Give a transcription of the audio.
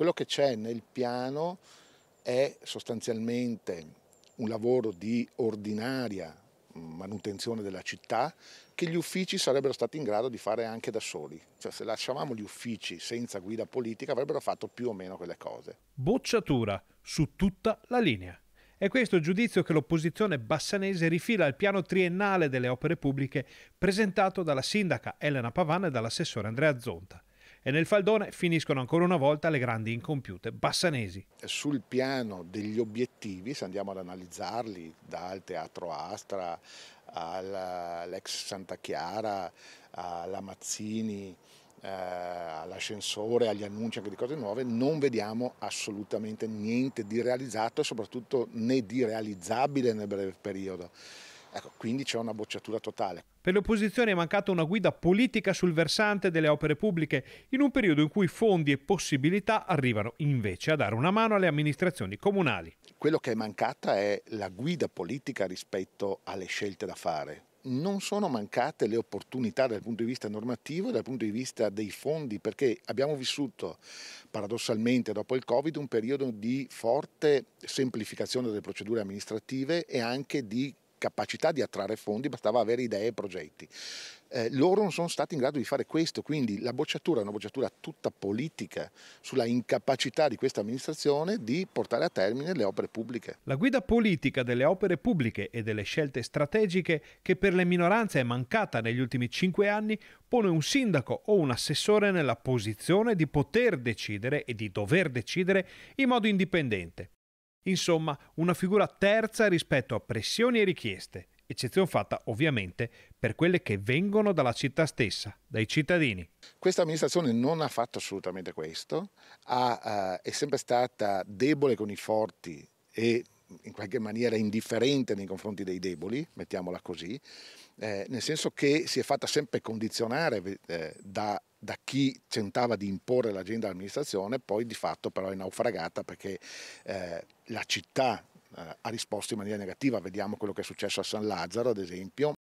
Quello che c'è nel piano è sostanzialmente un lavoro di ordinaria manutenzione della città che gli uffici sarebbero stati in grado di fare anche da soli. Cioè se lasciavamo gli uffici senza guida politica avrebbero fatto più o meno quelle cose. Bocciatura su tutta la linea. È questo il giudizio che l'opposizione bassanese rifila al piano triennale delle opere pubbliche presentato dalla sindaca Elena Pavana e dall'assessore Andrea Zonta e nel faldone finiscono ancora una volta le grandi incompiute bassanesi. Sul piano degli obiettivi, se andiamo ad analizzarli dal Teatro Astra all'ex Santa Chiara, alla Mazzini, eh, all'ascensore, agli annunci anche di cose nuove, non vediamo assolutamente niente di realizzato e soprattutto né di realizzabile nel breve periodo. Ecco, quindi c'è una bocciatura totale. Per l'opposizione è mancata una guida politica sul versante delle opere pubbliche, in un periodo in cui fondi e possibilità arrivano invece a dare una mano alle amministrazioni comunali. Quello che è mancata è la guida politica rispetto alle scelte da fare. Non sono mancate le opportunità dal punto di vista normativo e dal punto di vista dei fondi, perché abbiamo vissuto paradossalmente dopo il Covid un periodo di forte semplificazione delle procedure amministrative e anche di capacità di attrarre fondi, bastava avere idee e progetti. Eh, loro non sono stati in grado di fare questo, quindi la bocciatura è una bocciatura tutta politica sulla incapacità di questa amministrazione di portare a termine le opere pubbliche. La guida politica delle opere pubbliche e delle scelte strategiche che per le minoranze è mancata negli ultimi cinque anni pone un sindaco o un assessore nella posizione di poter decidere e di dover decidere in modo indipendente. Insomma, una figura terza rispetto a pressioni e richieste, eccezione fatta ovviamente per quelle che vengono dalla città stessa, dai cittadini. Questa amministrazione non ha fatto assolutamente questo, ha, eh, è sempre stata debole con i forti e in qualche maniera indifferente nei confronti dei deboli, mettiamola così, eh, nel senso che si è fatta sempre condizionare eh, da da chi tentava di imporre l'agenda all'amministrazione, poi di fatto però è naufragata perché eh, la città eh, ha risposto in maniera negativa. Vediamo quello che è successo a San Lazzaro, ad esempio.